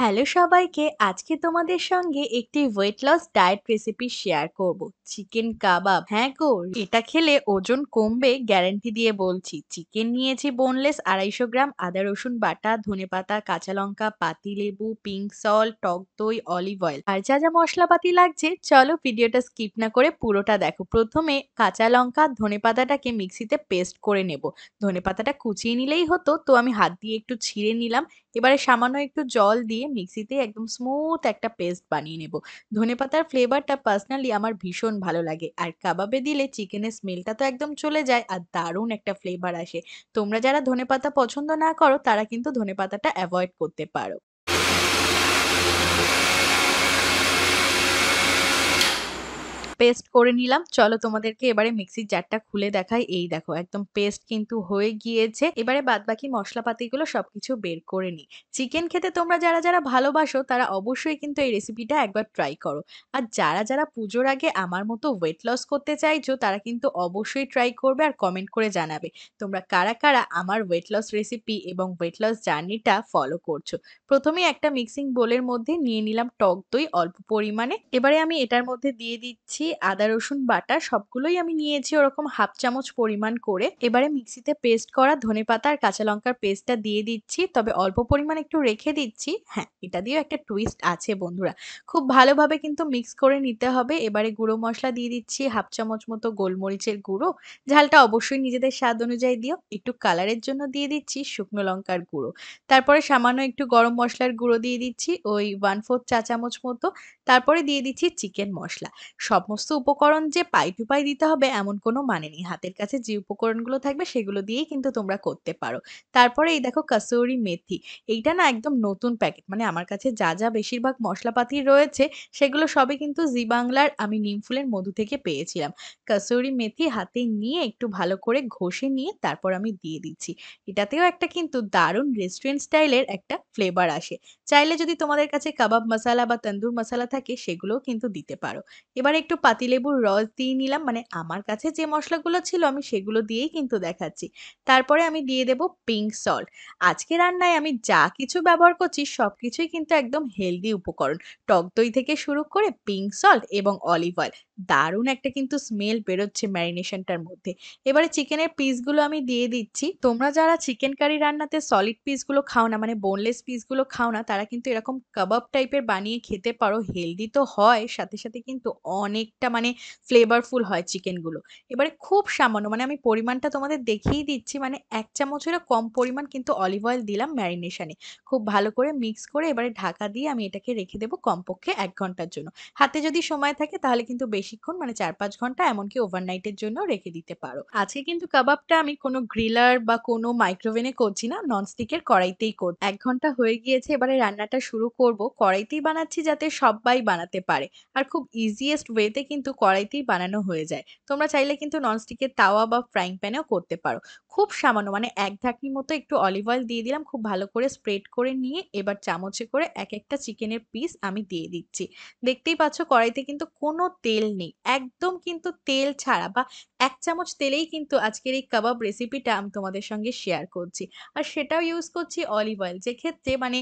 hello সবাইকে আজকে তোমাদের সঙ্গে একটি weight loss diet recipe share করব চিকেন কাবাব হ্যাঁ গো এটা খেলে ওজন কমবে গ্যারান্টি দিয়ে বলছি চিকেন নিয়েছি বোনলেস আড়াইশো গ্রাম আদা রসুন বাটা ধনে পাতা কাঁচা লঙ্কা পাতি লেবু পিঙ্ক সল্ট টক দই অলিভ অয়েল আর যা যা মশলাপাতি লাগছে চলো ভিডিওটা স্কিপ না করে পুরোটা দেখো প্রথমে কাঁচা লঙ্কা ধনে পাতাটাকে মিক্সিতে পেস্ট করে নেব ধনে পাতাটা কুচিয়ে নিলেই হতো তো আমি হাত দিয়ে একটু ছিঁড়ে নিলাম এবারে সামান্য একটু জল দিয়ে মিক্সিতে একদম স্মুথ একটা পেস্ট বানিয়ে নেব ধনে পাতার ফ্লেভারটা পার্সোনালি আমার ভীষণ ভালো লাগে আর কাবাবে দিলে চিকেনের স্মেলটা তো একদম চলে যায় আর দারুণ একটা ফ্লেভার আসে তোমরা যারা ধনে পাতা পছন্দ না করো তারা কিন্তু ধনে পাতাটা অ্যাভয়েড করতে পারো পেস্ট করে নিলাম চলো তোমাদেরকে এবারে মিক্সির জারটা খুলে দেখাই এই দেখো একদম পেস্ট কিন্তু হয়ে গিয়েছে এবারে বাদবাকি মশলাপাতিগুলো সবকিছু বের করে নিই চিকেন খেতে তোমরা যারা যারা ভালোবাসো তারা অবশ্যই কিন্তু এই রেসিপিটা একবার ট্রাই করো আর যারা যারা পুজোর আগে আমার মতো ওয়েট লস করতে চাইছো তারা কিন্তু অবশ্যই ট্রাই করবে আর কমেন্ট করে জানাবে তোমরা কারা কারা আমার ওয়েট লস রেসিপি এবং ওয়েট লস জার্নিটা ফলো করছো প্রথমে একটা মিক্সিং বোলের মধ্যে নিয়ে নিলাম টক দই অল্প পরিমাণে এবারে আমি এটার মধ্যে দিয়ে দিচ্ছি আদা রসুন বাটা সবগুলোই আমি নিয়েছি ওরকম হাফ চামচ পরিমাণ করে এবারে মিক্সিতে পেস্ট করা ধনে পাতা আর কাঁচা লঙ্কার পেস্টটা দিয়ে দিচ্ছি তবে অল্প পরিমাণ একটু রেখে দিচ্ছি হ্যাঁ এটা দিয়েও একটা টুইস্ট আছে বন্ধুরা খুব ভালোভাবে কিন্তু মিক্স করে নিতে হবে এবারে গুঁড়ো মশলা দিয়ে দিচ্ছি হাফ চামচ মতো গোলমরিচের গুঁড়ো ঝালটা অবশ্যই নিজেদের স্বাদ অনুযায়ী দিও একটু কালারের জন্য দিয়ে দিচ্ছি শুকনো লঙ্কার গুঁড়ো তারপরে সামান্য একটু গরম মশলার গুঁড়ো দিয়ে দিচ্ছি ওই ওয়ান ফোর চা চামচ মতো তারপরে দিয়ে দিচ্ছি চিকেন মশলা সব সমস্ত উপকরণ যে পাই টু পাই দিতে হবে এমন কোনো মানে নেই হাতের কাছে যে উপকরণগুলো থাকবে সেগুলো দিয়েই কিন্তু তোমরা করতে পারো তারপরে এই দেখো কাসৌরি মেথি এইটা না একদম নতুন প্যাকেট মানে আমার কাছে যা যা বেশিরভাগ মশলাপাতি রয়েছে সেগুলো সবই কিন্তু জি বাংলার আমি নিমফুলের মধু থেকে পেয়েছিলাম কাসৌরি মেথি হাতে নিয়ে একটু ভালো করে ঘষে নিয়ে তারপর আমি দিয়ে দিচ্ছি এটাতেও একটা কিন্তু দারুণ রেস্টুরেন্ট স্টাইলের একটা ফ্লেভার আসে চাইলে যদি তোমাদের কাছে কাবাব মশলা বা তন্দুর মশলা থাকে সেগুলোও কিন্তু দিতে পারো এবার একটু পাতিলেবুর রস দিয়ে নিলাম মানে আমার কাছে যে মশলাগুলো ছিল আমি সেগুলো দিয়েই কিন্তু দেখাচ্ছি তারপরে আমি দিয়ে দেব পিঙ্ক সল্ট আজকে রান্নায় আমি যা কিছু ব্যবহার করছি সব কিছুই কিন্তু একদম হেলদি উপকরণ টক দই থেকে শুরু করে পিঙ্ক সল্ট এবং অলিভ অয়েল দারুণ একটা কিন্তু স্মেল বেরোচ্ছে ম্যারিনেশনটার মধ্যে এবারে চিকেনের পিসগুলো আমি দিয়ে দিচ্ছি তোমরা যারা চিকেন কারি রান্নাতে সলিড পিসগুলো খাও না মানে বোনলেস পিসগুলো খাও না তারা কিন্তু এরকম কাবাব টাইপের বানিয়ে খেতে পারো হেলদি তো হয় সাথে সাথে কিন্তু অনেকটা মানে ফ্লেভারফুল হয় চিকেনগুলো এবারে খুব সামান্য মানে আমি পরিমাণটা তোমাদের দেখিয়ে দিচ্ছি মানে এক চামচেরও কম পরিমাণ কিন্তু অলিভ অয়েল দিলাম ম্যারিনেশানে খুব ভালো করে মিক্স করে এবারে ঢাকা দিয়ে আমি এটাকে রেখে দেবো কমপক্ষে এক ঘন্টার জন্য হাতে যদি সময় থাকে তাহলে কিন্তু বেশি বেশিক্ষণ মানে চার পাঁচ ঘন্টা এমনকি ওভারনাইটের জন্য রেখে দিতে পারো আজকে কিন্তু কাবাবটা আমি কোনো গ্রিলার বা কোনো মাইক্রোওয়েনে করছি না ননস্টিকের কড়াইতেই কর এক ঘন্টা হয়ে গিয়েছে এবারে রান্নাটা শুরু করব কড়াইতেই বানাচ্ছি যাতে সবাই বানাতে পারে আর খুব ইজিয়েস্ট ওয়েতে কিন্তু কড়াইতেই বানানো হয়ে যায় তোমরা চাইলে কিন্তু ননস্টিকের তাওয়া বা ফ্রাইং প্যানেও করতে পারো খুব সামান্য মানে এক ঢাকনি মতো একটু অলিভ অয়েল দিয়ে দিলাম খুব ভালো করে স্প্রেড করে নিয়ে এবার চামচে করে এক একটা চিকেনের পিস আমি দিয়ে দিচ্ছি দেখতেই পাচ্ছ কড়াইতে কিন্তু কোনো তেল নেই একদম কিন্তু তেল ছাড়া বা এক চামচ তেলেই কিন্তু আজকের এই কাবাব রেসিপিটা আমি তোমাদের সঙ্গে শেয়ার করছি আর সেটাও ইউজ করছি অলিভ অয়েল যেক্ষেত্রে মানে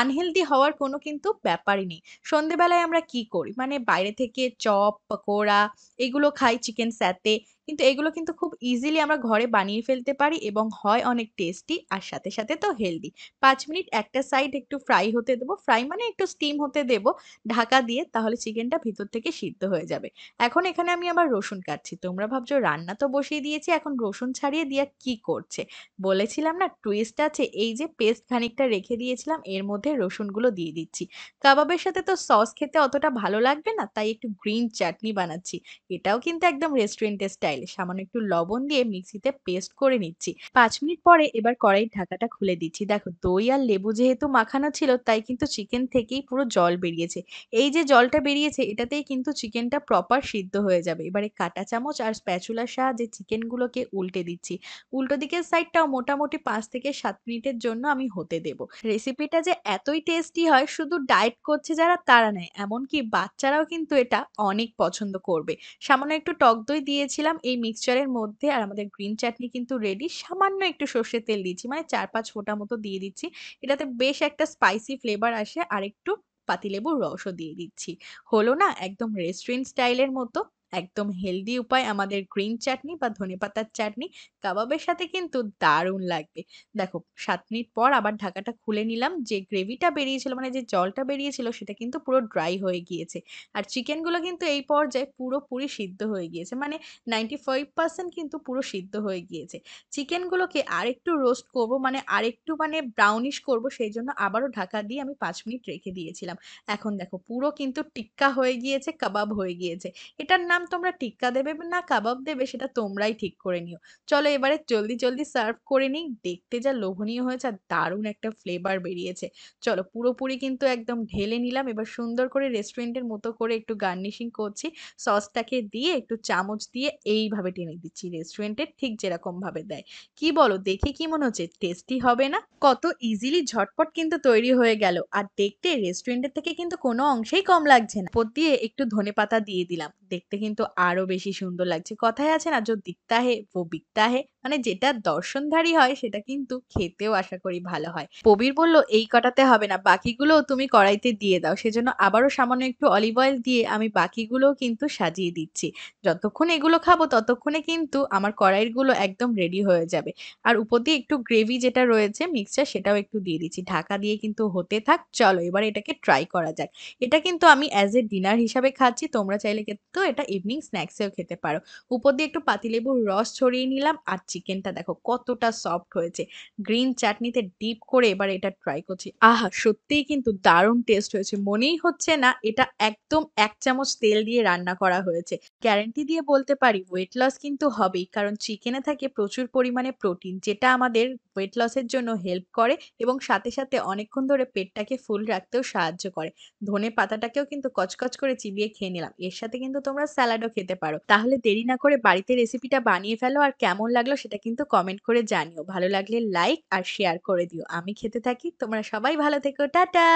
আনহেলদি হওয়ার কোনো কিন্তু ব্যাপারই নেই সন্ধেবেলায় আমরা কি করি মানে বাইরে থেকে চপ পকোড়া এগুলো খাই চিকেন স্যাতে কিন্তু এগুলো কিন্তু খুব ইজিলি আমরা ঘরে বানিয়ে ফেলতে পারি এবং হয় অনেক টেস্টি আর সাথে সাথে তো হেলদি পাঁচ মিনিট একটা সাইড একটু ফ্রাই হতে দেবো ফ্রাই মানে একটু স্টিম হতে দেবো ঢাকা দিয়ে তাহলে চিকেনটা ভিতর থেকে সিদ্ধ হয়ে যাবে এখন এখানে আমি আবার রসুন কাটছি তোমরা ভাবছো রান্না তো বসিয়ে দিয়েছি এখন রসুন ছাড়িয়ে দিয়া কি করছে বলেছিলাম না টুইস্ট আছে এই যে পেস্ট খানিকটা রেখে দিয়েছিলাম এর মধ্যে রসুনগুলো দিয়ে দিচ্ছি কাবাবের সাথে তো সস খেতে অতটা ভালো লাগবে না তাই একটু গ্রিন চাটনি বানাচ্ছি এটাও কিন্তু একদম রেস্টুরেন্টের স্টাইল তেল সামান্য একটু লবণ দিয়ে মিক্সিতে পেস্ট করে নিচ্ছি পাঁচ মিনিট পরে এবার কড়াইয়ের ঢাকাটা খুলে দিচ্ছি দেখো দই আর লেবু যেহেতু মাখানো ছিল তাই কিন্তু চিকেন থেকেই পুরো জল বেরিয়েছে এই যে জলটা বেরিয়েছে এটাতেই কিন্তু চিকেনটা প্রপার সিদ্ধ হয়ে যাবে এবারে কাটা চামচ আর স্প্যাচুলার সাহায্যে চিকেনগুলোকে উল্টে দিচ্ছি উল্টো দিকের সাইডটাও মোটামুটি পাঁচ থেকে সাত মিনিটের জন্য আমি হতে দেব রেসিপিটা যে এতই টেস্টি হয় শুধু ডায়েট করছে যারা তারা নেয় এমনকি বাচ্চারাও কিন্তু এটা অনেক পছন্দ করবে সামান্য একটু টক দই দিয়েছিলাম এই মিক্সচারের মধ্যে আর আমাদের গ্রিন চাটনি কিন্তু রেডি সামান্য একটু সর্ষের তেল দিচ্ছি মানে চার পাঁচ ফোঁটা মতো দিয়ে দিচ্ছি এটাতে বেশ একটা স্পাইসি ফ্লেভার আসে আর একটু পাতিলেবুর রসও দিয়ে দিচ্ছি হলো না একদম রেস্টুরেন্ট স্টাইলের মতো একদম হেলদি উপায় আমাদের গ্রিন চাটনি বা ধনেপাতার চাটনি কাবাবের সাথে কিন্তু দারুণ লাগবে দেখো সাত মিনিট পর আবার ঢাকাটা খুলে নিলাম যে গ্রেভিটা বেরিয়েছিল মানে যে জলটা বেরিয়েছিল সেটা কিন্তু পুরো ড্রাই হয়ে গিয়েছে আর চিকেনগুলো কিন্তু এই পর্যায়ে পুরোপুরি সিদ্ধ হয়ে গিয়েছে মানে নাইনটি ফাইভ পার্সেন্ট কিন্তু পুরো সিদ্ধ হয়ে গিয়েছে চিকেনগুলোকে আরেকটু রোস্ট করব মানে আরেকটু মানে ব্রাউনিশ করব সেই জন্য আবারও ঢাকা দিয়ে আমি পাঁচ মিনিট রেখে দিয়েছিলাম এখন দেখো পুরো কিন্তু টিক্কা হয়ে গিয়েছে কাবাব হয়ে গিয়েছে এটার নাম তোমরা টিক্কা দেবে না কাবাব দেবে সেটা তোমরাই ঠিক করে নিও চলো এবারে জলদি জলদি সার্ভ করে নিই দেখতে যা লোভনীয় হয়েছে আর দারুণ একটা ফ্লেভার বেরিয়েছে চলো পুরোপুরি কিন্তু একদম ঢেলে নিলাম এবার সুন্দর করে রেস্টুরেন্টের মতো করে একটু গার্নিশিং করছি সসটাকে দিয়ে একটু চামচ দিয়ে এইভাবে টেনে দিচ্ছি রেস্টুরেন্টের ঠিক যেরকমভাবে দেয় কি বলো দেখে কি মনে হচ্ছে টেস্টি হবে না কত ইজিলি ঝটপট কিন্তু তৈরি হয়ে গেল আর দেখতে রেস্টুরেন্টের থেকে কিন্তু কোনো অংশেই কম লাগছে না পর দিয়ে একটু ধনে পাতা দিয়ে দিলাম দেখতে কিন্তু আরো বেশি সুন্দর লাগছে কথায় আছে না যে দিকতা হে ও বিকতা হে মানে যেটা দর্শনধারী হয় সেটা কিন্তু খেতেও আশা করি ভালো হয় প্রবীর বলল এই কটাতে হবে না বাকিগুলোও তুমি কড়াইতে দিয়ে দাও সেজন্য আবারও সামান্য একটু অলিভ অয়েল দিয়ে আমি বাকিগুলোও কিন্তু সাজিয়ে দিচ্ছি যতক্ষণ এগুলো খাবো ততক্ষণে কিন্তু আমার কড়াইগুলো একদম রেডি হয়ে যাবে আর উপর দিয়ে একটু গ্রেভি যেটা রয়েছে মিক্সচার সেটাও একটু দিয়ে দিচ্ছি ঢাকা দিয়ে কিন্তু হতে থাক চলো এবার এটাকে ট্রাই করা যাক এটা কিন্তু আমি অ্যাজ এ ডিনার হিসাবে খাচ্ছি তোমরা চাইলে কিন্তু এটা ইভিনিং স্ন্যাক্সেও খেতে পারো উপর দিয়ে একটু পাতিলেবুর রস ছড়িয়ে নিলাম আর চিকেনটা দেখো কতটা সফট হয়েছে গ্রিন চাটনিতে ডিপ করে এবার এটা ট্রাই করছি আহা সত্যিই কিন্তু দারুণ টেস্ট হয়েছে মনেই হচ্ছে না এটা একদম এক চামচ তেল দিয়ে রান্না করা হয়েছে গ্যারেন্টি দিয়ে বলতে পারি ওয়েট লস কিন্তু হবেই কারণ চিকেনে থাকে প্রচুর পরিমাণে প্রোটিন যেটা আমাদের ওয়েট লসের জন্য হেল্প করে এবং সাথে সাথে অনেকক্ষণ ধরে পেটটাকে ফুল রাখতেও সাহায্য করে ধনে পাতাটাকেও কিন্তু কচকচ করে চিবিয়ে খেয়ে নিলাম এর সাথে কিন্তু তোমরা স্যালাডও খেতে পারো তাহলে দেরি না করে বাড়িতে রেসিপিটা বানিয়ে ফেলো আর কেমন লাগলো সেটা কিন্তু কমেন্ট করে জানিও ভালো লাগলে লাইক আর শেয়ার করে দিও আমি খেতে থাকি তোমরা সবাই ভালো থেকো টাটা